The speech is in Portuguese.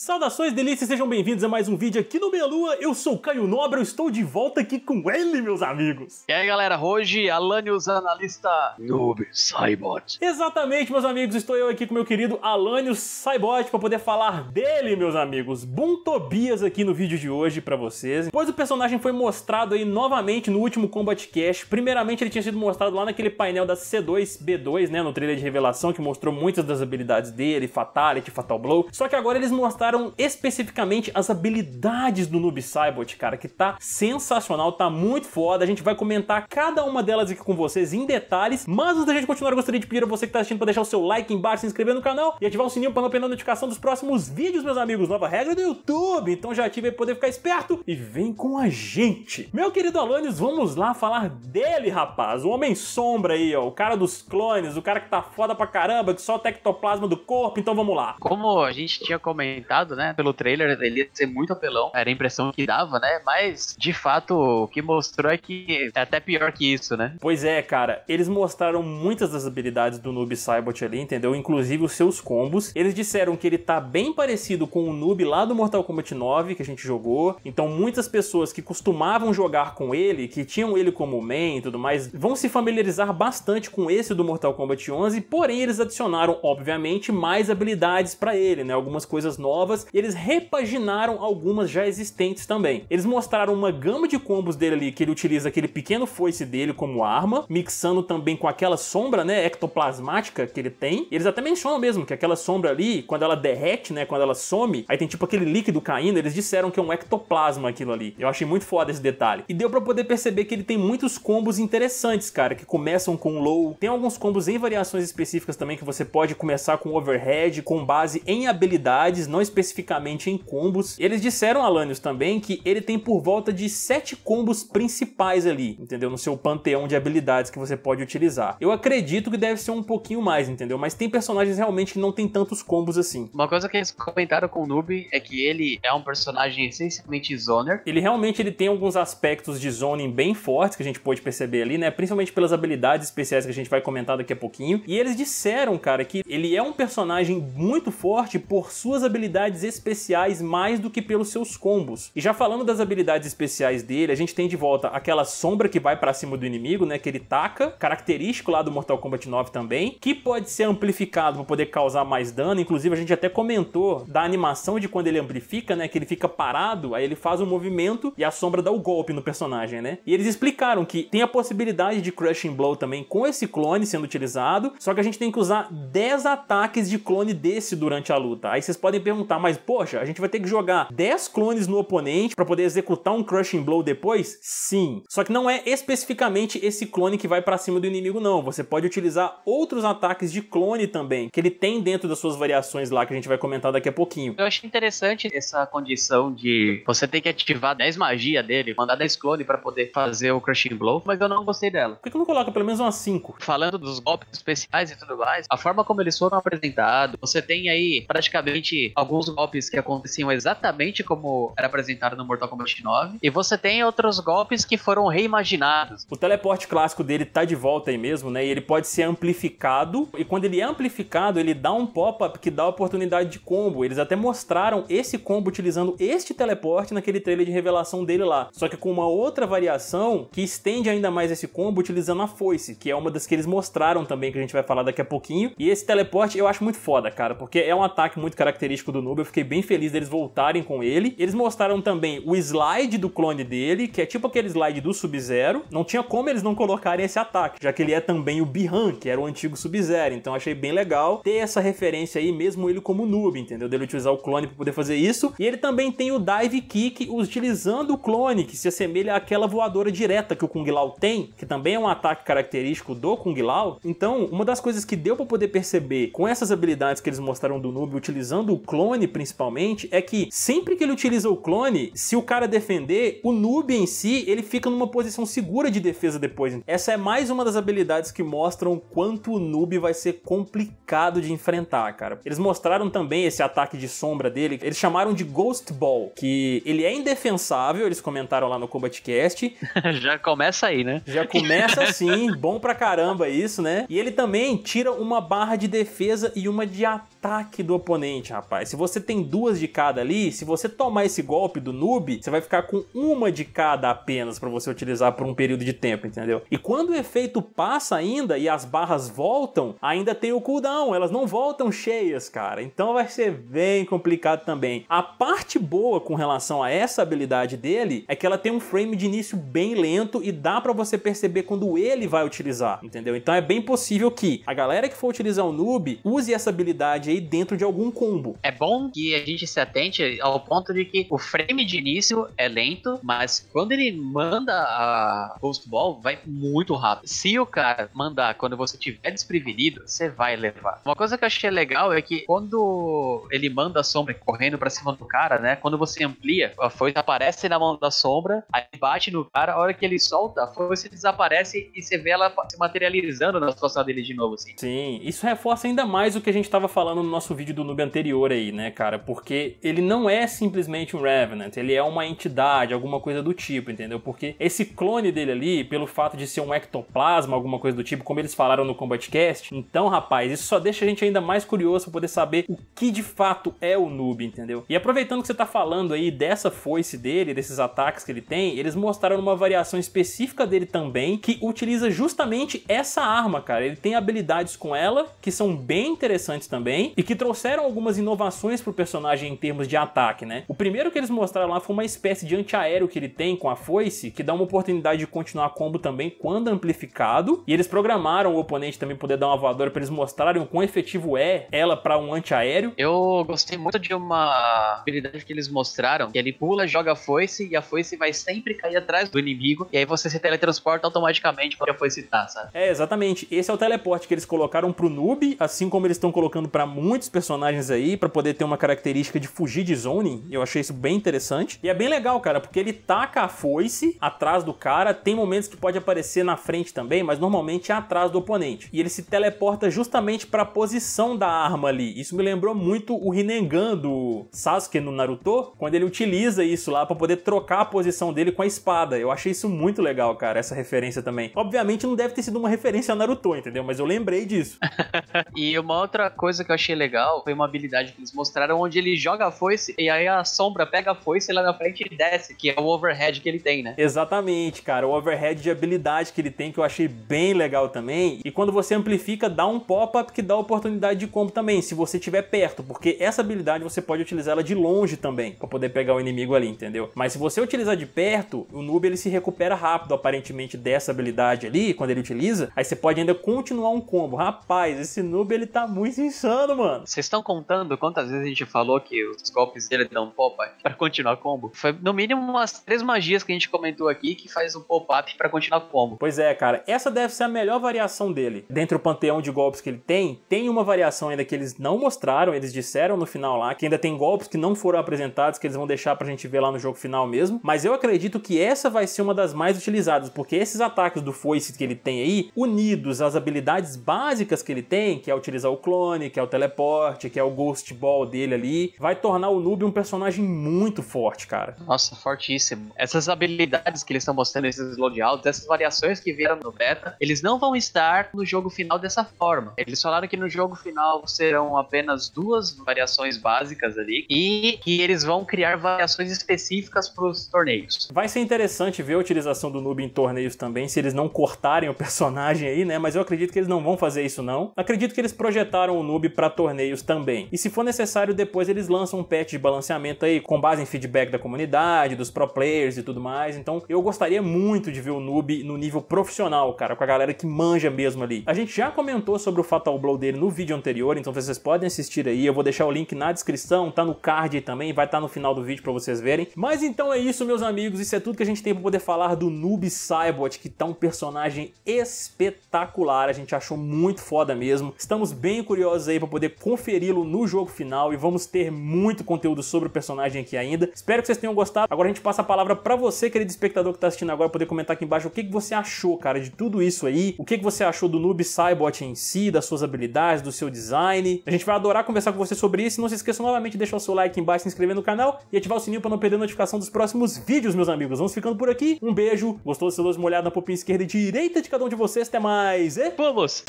Saudações delícias, sejam bem-vindos a mais um vídeo aqui no Meia Lua. Eu sou o Caio Nobre, eu estou de volta aqui com ele, meus amigos. E aí, galera, hoje Alanios analista Noob Cybot. Exatamente, meus amigos, estou eu aqui com meu querido Alanios Cybot para poder falar dele, meus amigos. Bum Tobias aqui no vídeo de hoje para vocês. Pois o personagem foi mostrado aí novamente no último Combat Cash. Primeiramente, ele tinha sido mostrado lá naquele painel da C2B2, né, no trailer de revelação que mostrou muitas das habilidades dele, Fatality, Fatal Blow. Só que agora eles mostraram especificamente as habilidades do Noob Cybot, cara, que tá sensacional, tá muito foda. A gente vai comentar cada uma delas aqui com vocês em detalhes, mas antes da gente continuar, eu gostaria de pedir a você que tá assistindo para deixar o seu like embaixo, se inscrever no canal e ativar o sininho para não perder a notificação dos próximos vídeos, meus amigos. Nova regra do YouTube, então já ative aí pra poder ficar esperto e vem com a gente. Meu querido Alonius, vamos lá falar dele, rapaz. O Homem Sombra aí, ó, o cara dos clones, o cara que tá foda pra caramba, que só o tectoplasma do corpo, então vamos lá. Como a gente tinha comentado, esperado, né? Pelo trailer, ele ia ser muito apelão. Era a impressão que dava, né? Mas, de fato, o que mostrou é que é até pior que isso, né? Pois é, cara. Eles mostraram muitas das habilidades do Noob Cybot ali, entendeu? Inclusive os seus combos. Eles disseram que ele tá bem parecido com o Noob lá do Mortal Kombat 9, que a gente jogou. Então, muitas pessoas que costumavam jogar com ele, que tinham ele como main e tudo mais, vão se familiarizar bastante com esse do Mortal Kombat 11, porém eles adicionaram, obviamente, mais habilidades para ele, né? Algumas coisas novas novas e eles repaginaram algumas já existentes também. Eles mostraram uma gama de combos dele ali que ele utiliza aquele pequeno foice dele como arma, mixando também com aquela sombra, né, ectoplasmática que ele tem. Eles até mencionam mesmo que aquela sombra ali, quando ela derrete, né, quando ela some, aí tem tipo aquele líquido caindo, eles disseram que é um ectoplasma aquilo ali. Eu achei muito foda esse detalhe. E deu para poder perceber que ele tem muitos combos interessantes, cara, que começam com low. Tem alguns combos em variações específicas também que você pode começar com overhead, com base em habilidades, não específicas especificamente em combos. Eles disseram, Alanios, também que ele tem por volta de 7 combos principais ali, entendeu? No seu panteão de habilidades que você pode utilizar. Eu acredito que deve ser um pouquinho mais, entendeu? Mas tem personagens realmente que não tem tantos combos assim. Uma coisa que eles comentaram com o Noob é que ele é um personagem essencialmente zoner. Ele realmente ele tem alguns aspectos de zoning bem fortes que a gente pode perceber ali, né? Principalmente pelas habilidades especiais que a gente vai comentar daqui a pouquinho. E eles disseram, cara, que ele é um personagem muito forte por suas habilidades habilidades especiais mais do que pelos seus combos. E já falando das habilidades especiais dele, a gente tem de volta aquela sombra que vai para cima do inimigo, né, que ele taca, característico lá do Mortal Kombat 9 também, que pode ser amplificado para poder causar mais dano, inclusive a gente até comentou da animação de quando ele amplifica, né, que ele fica parado, aí ele faz um movimento e a sombra dá o golpe no personagem, né? E eles explicaram que tem a possibilidade de Crushing Blow também com esse clone sendo utilizado, só que a gente tem que usar 10 ataques de clone desse durante a luta. Aí vocês podem perguntar tá mas poxa, a gente vai ter que jogar 10 clones no oponente para poder executar um crushing blow depois? Sim. Só que não é especificamente esse clone que vai para cima do inimigo não. Você pode utilizar outros ataques de clone também, que ele tem dentro das suas variações lá que a gente vai comentar daqui a pouquinho. Eu achei interessante essa condição de você ter que ativar 10 magia dele, mandar 10 clones para poder fazer o crushing blow, mas eu não gostei dela. Por que, que não coloca pelo menos umas 5? Falando dos golpes especiais e tudo mais, a forma como eles foram apresentados, você tem aí praticamente alguns alguns golpes que aconteciam exatamente como era apresentado no Mortal Kombat 9, e você tem outros golpes que foram reimaginados. O teleporte clássico dele tá de volta aí mesmo, né? E ele pode ser amplificado, e quando ele é amplificado, ele dá um pop-up que dá oportunidade de combo. Eles até mostraram esse combo utilizando este teleporte naquele trailer de revelação dele lá. Só que com uma outra variação que estende ainda mais esse combo utilizando a foice, que é uma das que eles mostraram também, que a gente vai falar daqui a pouquinho. E esse teleporte eu acho muito foda, cara, porque é um ataque muito característico do eu fiquei bem feliz deles voltarem com ele. Eles mostraram também o slide do clone dele, que é tipo aquele slide do Sub-Zero. Não tinha como eles não colocarem esse ataque, já que ele é também o Bihan, que era o antigo Sub-Zero. Então achei bem legal ter essa referência aí, mesmo ele como noob, entendeu? Dele utilizar o clone para poder fazer isso. E ele também tem o Dive Kick utilizando o clone, que se assemelha àquela voadora direta que o Kung Lao tem, que também é um ataque característico do Kung Lao. Então, uma das coisas que deu para poder perceber com essas habilidades que eles mostraram do noob utilizando o clone clone, principalmente, é que sempre que ele utiliza o clone, se o cara defender, o noob em si, ele fica numa posição segura de defesa depois. Essa é mais uma das habilidades que mostram o quanto o noob vai ser complicado de enfrentar, cara. Eles mostraram também esse ataque de sombra dele, eles chamaram de Ghost Ball, que ele é indefensável, eles comentaram lá no CombatCast. Já começa aí, né? Já começa assim, bom pra caramba isso, né? E ele também tira uma barra de defesa e uma de ataque do oponente, rapaz. Se você você tem duas de cada ali, se você tomar esse golpe do noob, você vai ficar com uma de cada apenas para você utilizar por um período de tempo, entendeu? E quando o efeito passa ainda e as barras voltam, ainda tem o cooldown, elas não voltam cheias, cara. Então vai ser bem complicado também. A parte boa com relação a essa habilidade dele é que ela tem um frame de início bem lento e dá para você perceber quando ele vai utilizar, entendeu? Então é bem possível que a galera que for utilizar o noob use essa habilidade aí dentro de algum combo. É bom bom que a gente se atente ao ponto de que o frame de início é lento, mas quando ele manda a Ghost Ball, vai muito rápido. Se o cara mandar quando você tiver desprevenido, você vai levar. Uma coisa que eu achei legal é que quando ele manda a sombra correndo para cima do cara, né? Quando você amplia, a foice aparece na mão da sombra, aí bate no cara, a hora que ele solta, a foice desaparece e você vê ela se materializando na situação dele de novo, assim. Sim, isso reforça ainda mais o que a gente estava falando no nosso vídeo do Nube anterior aí, né? Né, cara? Porque ele não é simplesmente um Revenant, ele é uma entidade, alguma coisa do tipo, entendeu? Porque esse clone dele ali, pelo fato de ser um ectoplasma, alguma coisa do tipo, como eles falaram no Combatcast, então, rapaz, isso só deixa a gente ainda mais curioso pra poder saber o que de fato é o noob, entendeu? E aproveitando que você tá falando aí dessa foice dele, desses ataques que ele tem, eles mostraram uma variação específica dele também, que utiliza justamente essa arma, cara. Ele tem habilidades com ela que são bem interessantes também e que trouxeram algumas inovações úteis pro personagem em termos de ataque, né? O primeiro que eles mostraram lá foi uma espécie de antiaéreo que ele tem com a foice, que dá uma oportunidade de continuar combo também quando amplificado, e eles programaram o oponente também poder dar uma voadora para eles mostrarem o quão efetivo é ela para um antiaéreo. Eu gostei muito de uma habilidade que eles mostraram, que ele pula, joga a foice e a foice vai sempre cair atrás do inimigo, e aí você se teletransporta automaticamente para a foice tá, sabe? É, exatamente. Esse é o teleporte que eles colocaram pro noob, assim como eles estão colocando para muitos personagens aí, para poder tem uma característica de fugir de zoning, eu achei isso bem interessante. E é bem legal, cara, porque ele taca a foice atrás do cara, tem momentos que pode aparecer na frente também, mas normalmente é atrás do oponente. E ele se teleporta justamente para a posição da arma ali. Isso me lembrou muito o Rinengan do Sasuke no Naruto, quando ele utiliza isso lá para poder trocar a posição dele com a espada. Eu achei isso muito legal, cara, essa referência também. Obviamente não deve ter sido uma referência a Naruto, entendeu? Mas eu lembrei disso. e uma outra coisa que eu achei legal foi uma habilidade que eles mostraram mostraram onde ele joga a foice e aí a sombra pega a foice lá na frente e desce, que é o overhead que ele tem, né? Exatamente, cara. O overhead de habilidade que ele tem, que eu achei bem legal também. E quando você amplifica, dá um pop-up que dá oportunidade de combo também, se você estiver perto, porque essa habilidade você pode utilizar ela de longe também, para poder pegar o inimigo ali, entendeu? Mas se você utilizar de perto, o noob ele se recupera rápido, aparentemente, dessa habilidade ali, quando ele utiliza, aí você pode ainda continuar um combo. Rapaz, esse noob ele tá muito insano, mano. Vocês estão contando quantas vezes a gente falou que os golpes dele dão pop-up pra continuar combo. Foi no mínimo umas três magias que a gente comentou aqui que faz um pop-up pra continuar combo. Pois é, cara. Essa deve ser a melhor variação dele. Dentro do panteão de golpes que ele tem, tem uma variação ainda que eles não mostraram, eles disseram no final lá, que ainda tem golpes que não foram apresentados, que eles vão deixar pra gente ver lá no jogo final mesmo. Mas eu acredito que essa vai ser uma das mais utilizadas, porque esses ataques do foice que ele tem aí, unidos às habilidades básicas que ele tem, que é utilizar o clone, que é o teleporte, que é o ghost ball dele ali, vai tornar o Noob um personagem muito forte, cara. Nossa, fortíssimo. Essas habilidades que eles estão mostrando nesses loadouts, essas variações que vieram no beta, eles não vão estar no jogo final dessa forma. Eles falaram que no jogo final serão apenas duas variações básicas ali e que eles vão criar variações específicas para os torneios. Vai ser interessante ver a utilização do Noob em torneios também, se eles não cortarem o personagem aí, né? Mas eu acredito que eles não vão fazer isso não. Acredito que eles projetaram o Noob para torneios também. E se for necessário necessário, depois eles lançam um patch de balanceamento aí, com base em feedback da comunidade, dos pro players e tudo mais. Então eu gostaria muito de ver o Noob no nível profissional, cara, com a galera que manja mesmo ali. A gente já comentou sobre o Fatal Blow dele no vídeo anterior, então vocês podem assistir aí. Eu vou deixar o link na descrição, tá no card aí também, vai estar tá no final do vídeo para vocês verem. Mas então é isso, meus amigos, isso é tudo que a gente tem para poder falar do Noob Cybot, que tá um personagem espetacular, a gente achou muito foda mesmo. Estamos bem curiosos aí para poder conferi-lo no jogo final e vamos ter muito conteúdo sobre o personagem aqui ainda. Espero que vocês tenham gostado. Agora a gente passa a palavra para você, querido espectador que tá assistindo agora, poder comentar aqui embaixo o que, que você achou, cara, de tudo isso aí. O que, que você achou do Noob Cybot em si, das suas habilidades, do seu design. A gente vai adorar conversar com você sobre isso. Não se esqueça novamente de deixar o seu like aqui embaixo, se inscrever no canal e ativar o sininho para não perder a notificação dos próximos vídeos, meus amigos. Vamos ficando por aqui. Um beijo. Gostou? Se dá uma olhada na popinha esquerda e direita de cada um de vocês. Até mais. E vamos!